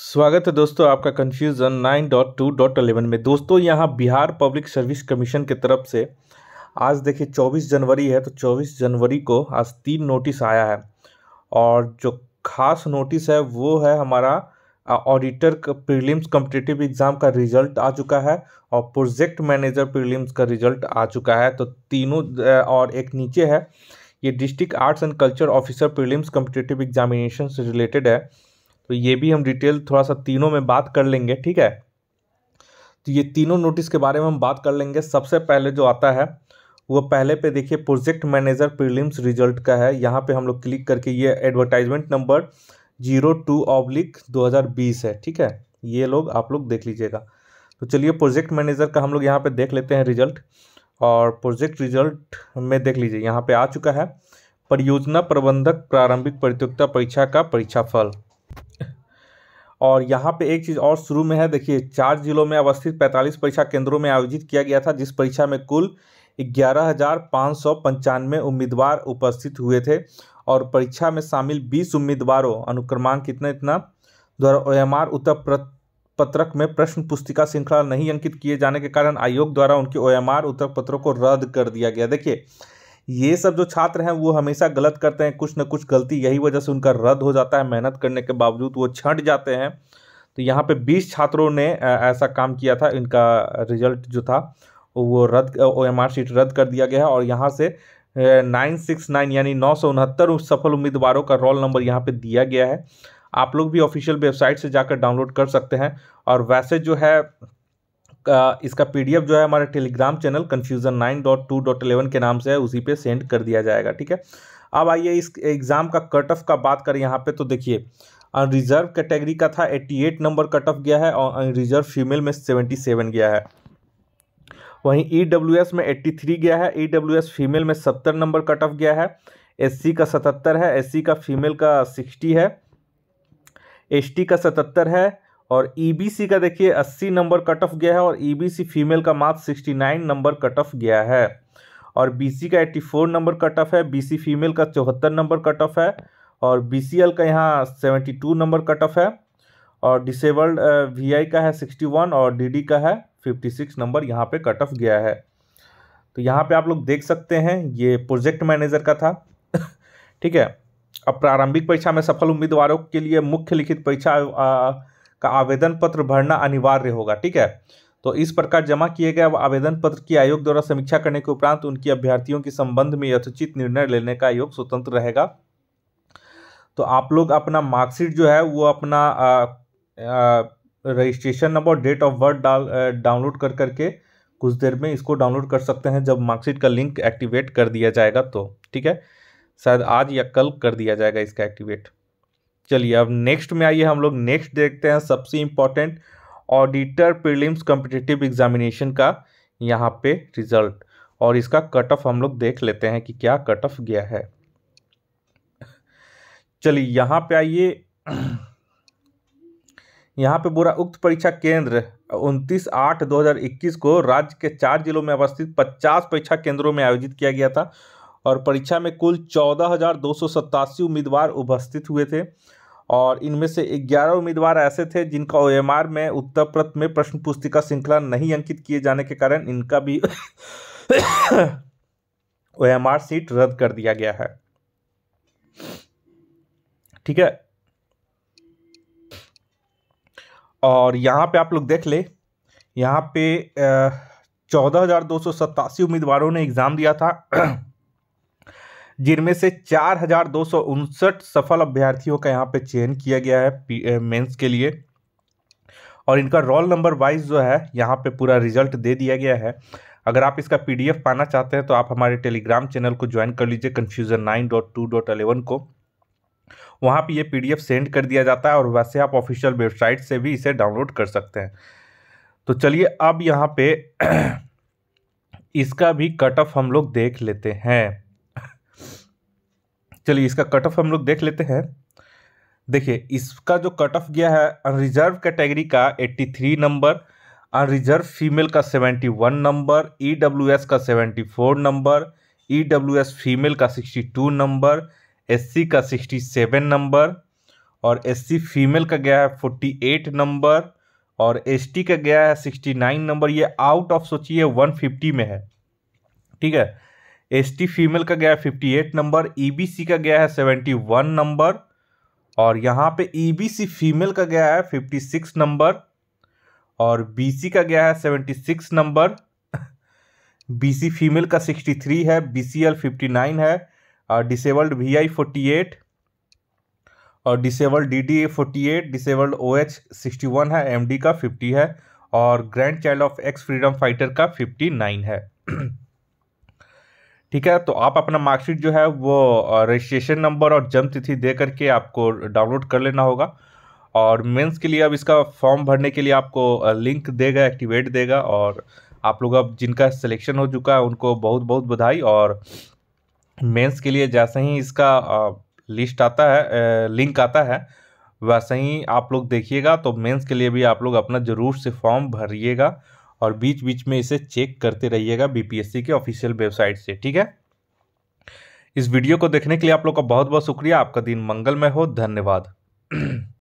स्वागत है दोस्तों आपका कन्फ्यूज़न अलेवन में दोस्तों यहाँ बिहार पब्लिक सर्विस कमीशन की तरफ से आज देखिए 24 जनवरी है तो 24 जनवरी को आज तीन नोटिस आया है और जो खास नोटिस है वो है हमारा ऑडिटर प्रीलिम्स कम्पिटेटिव एग्ज़ाम का रिजल्ट आ चुका है और प्रोजेक्ट मैनेजर प्रीलिम्स का रिजल्ट आ चुका है तो तीनों और एक नीचे है ये district arts and culture officer prelims competitive examination से रिलेटेड है तो ये भी हम डिटेल थोड़ा सा तीनों में बात कर लेंगे ठीक है तो ये तीनों नोटिस के बारे में हम बात कर लेंगे सबसे पहले जो आता है वो पहले पे देखिए प्रोजेक्ट मैनेजर प्रीलिम्स रिजल्ट का है यहाँ पे हम लोग क्लिक करके ये advertisement number zero two oblique दो हज़ार बीस है ठीक है ये लोग आप लोग देख लीजिएगा तो चलिए प्रोजेक्ट मैनेजर का हम लोग यहाँ पे देख लेते हैं रिजल्ट और प्रोजेक्ट रिजल्ट में देख लीजिए यहाँ पे आ चुका है परियोजना प्रबंधक प्रारंभिक प्रतियोगिता परीक्षा का परीक्षाफल और यहाँ पे एक चीज़ और शुरू में है देखिए चार जिलों में अवस्थित 45 परीक्षा केंद्रों में आयोजित किया गया था जिस परीक्षा में कुल ग्यारह हज़ार पाँच सौ पंचानवे उम्मीदवार उपस्थित हुए थे और परीक्षा में शामिल बीस उम्मीदवारों अनुक्रमांक इतना इतना द्वारा ओ एम आर उत्तर पत्रक में प्रश्न पुस्तिका श्रृंखला नहीं अंकित किए जाने के कारण आयोग द्वारा उनके ओ एम आर उत्तर पत्रों को रद्द कर दिया गया देखिए ये सब जो छात्र हैं वो हमेशा गलत करते हैं कुछ ना कुछ गलती यही वजह से उनका रद्द हो जाता है मेहनत करने के बावजूद वो छंट जाते हैं तो यहाँ पे 20 छात्रों ने ऐसा काम किया था इनका रिजल्ट जो था वो रद्द ओ एम आर सीट रद्द कर दिया गया है और यहाँ से नाइन सिक्स नाइन यानी नौ सौ उनहत्तर सफल उम्मीदवारों का रोल नंबर यहाँ पे दिया गया है आप लोग भी ऑफिशियल वेबसाइट से जाकर डाउनलोड कर सकते हैं और वैसे जो है इसका पीडीएफ जो है हमारे Telegram channel confusion nine dot two dot eleven के नाम से है उसी पे सेंड कर दिया जाएगा ठीक है अब आइए इस एग्ज़ाम का कट ऑफ का बात करें यहाँ पे तो देखिए रिजर्व कैटेगरी का था eighty eight number cut off गया है और रिजर्व फीमेल में सेवेंटी सेवन गया है वहीं ई डब्ल्यू एस में एट्टी थ्री गया है ई डब्ल्यू एस फीमेल में सत्तर नंबर कट ऑफ गया है एस सी का सतहत्तर है एस सी का फीमेल का सिक्सटी है एस टी का सतहत्तर है और ईबीसी e का देखिए 80 नंबर कट ऑफ गया है और ईबीसी e फीमेल का मार्क्स 69 नंबर कट ऑफ गया है और बीसी का 84 नंबर कट ऑफ है बीसी फीमेल का चौहत्तर नंबर कट ऑफ है और बीसीएल का यहाँ 72 नंबर कट ऑफ है और डिसेबल्ड वीआई का है 61 और डीडी का है 56 नंबर यहाँ पे कट ऑफ गया है तो यहाँ पे आप लोग देख सकते हैं ये प्रोजेक्ट मैनेजर का था ठीक है अब प्रारंभिक परीक्षा में सफल उम्मीदवारों के लिए मुख्य लिखित परीक्षा का आवेदन पत्र भरना अनिवार्य होगा ठीक है तो इस प्रकार जमा किए गए आवेदन पत्र की आयोग द्वारा समीक्षा करने के उपरांत उनकी अभ्यर्थियों के संबंध में यथोचित निर्णय लेने का आयोग स्वतंत्र रहेगा तो आप लोग अपना मार्कशीट जो है वो अपना registration number date of birth डाल डाउनलोड कर करके कुछ देर में इसको डाउनलोड कर सकते हैं जब मार्कशीट का लिंक एक्टिवेट कर दिया जाएगा तो ठीक है शायद आज या कल कर दिया जाएगा इसका एक्टिवेट चलिए अब नेक्स्ट में आइए हम लोग नेक्स्ट देखते हैं सबसे important auditor prelims competitive examination का यहाँ पे रिजल्ट और इसका कट ऑफ हम लोग देख लेते हैं कि क्या कट ऑफ गया है चलिए यहाँ पे आइए यहाँ पे बोरा उक्त परीक्षा केंद्र 29 आठ 2021 को राज्य के चार जिलों में अवस्थित 50 परीक्षा केंद्रों में आयोजित किया गया था और परीक्षा में कुल चौदह हज़ार दो सौ सत्तासी उम्मीदवार उपस्थित हुए थे और इनमें से ग्यारह उम्मीदवार ऐसे थे जिनका ओ एम आर में उत्तर प्रत में प्रश्न पुस्तिका श्रृंखला नहीं अंकित किए जाने के कारण इनका भी ओ एम आर सीट रद्द कर दिया गया है ठीक है और यहाँ पे आप लोग देख ले यहाँ पे चौदह हज़ार दो सौ उम्मीदवारों ने एग्ज़ाम दिया था जिनमें से चार हजार दो सौ उनसठ सफल अभ्यर्थियों का यहाँ पे चयन किया गया है मेंस के लिए और इनका रोल नंबर वाइज जो है यहाँ पे पूरा रिजल्ट दे दिया गया है अगर आप इसका पीडीएफ पाना चाहते हैं तो आप हमारे टेलीग्राम चैनल को ज्वाइन कर लीजिए confusion nine dot two dot eleven को वहाँ पे ये पीडीएफ सेंड कर दिया जाता है और वैसे आप ऑफिशियल वेबसाइट से भी इसे डाउनलोड कर सकते हैं तो चलिए अब यहाँ पे इसका भी कट ऑफ हम लोग देख लेते हैं चलिए इसका कट ऑफ हम लोग देख लेते हैं देखिए इसका जो कट ऑफ गया है अनरिजर्व कैटेगरी का 83 नंबर अनरिजर्व फीमेल का 71 नंबर एस का 74 नंबर एस फीमेल का 62 नंबर सी का 67 नंबर और सी फीमेल का गया है 48 नंबर और टी का गया है 69 नंबर ये आउट ऑफ सोचिए 150 में है ठीक है एसटी फीमेल e का गया है फिफ्टी एट नंबर ईबीसी का गया है सेवेंटी वन नंबर और यहाँ पे ईबीसी फीमेल का गया है फिफ्टी सिक्स नंबर और बीसी का गया है seventy six number BC female का सिक्सटी थ्री है बीसीएल फिफ्टी नाइन है और disabled V I forty eight और disabled A forty eight disabled O H sixty one है डी का फिफ्टी है और grand child of ex freedom fighter का फिफ्टी नाइन है ठीक है तो आप अपना मार्कशीट जो है वो रजिस्ट्रेशन नंबर और जन्म तिथि दे करके आपको डाउनलोड कर लेना होगा और मेंस के लिए अब इसका फॉर्म भरने के लिए आपको लिंक देगा एक्टिवेट देगा और आप लोग अब जिनका सिलेक्शन हो चुका है उनको बहुत बहुत बधाई और मेंस के लिए जैसे ही इसका लिस्ट आता है लिंक आता है वैसे ही आप लोग देखिएगा तो मेंस के लिए भी आप लोग अपना ज़रूर से फॉर्म भरिएगा और बीच बीच में इसे चेक करते रहिएगा बीपीएससी के ऑफिशियल वेबसाइट से ठीक है इस वीडियो को देखने के लिए आप लोग का बहुत बहुत शुक्रिया आपका दिन मंगलमय हो धन्यवाद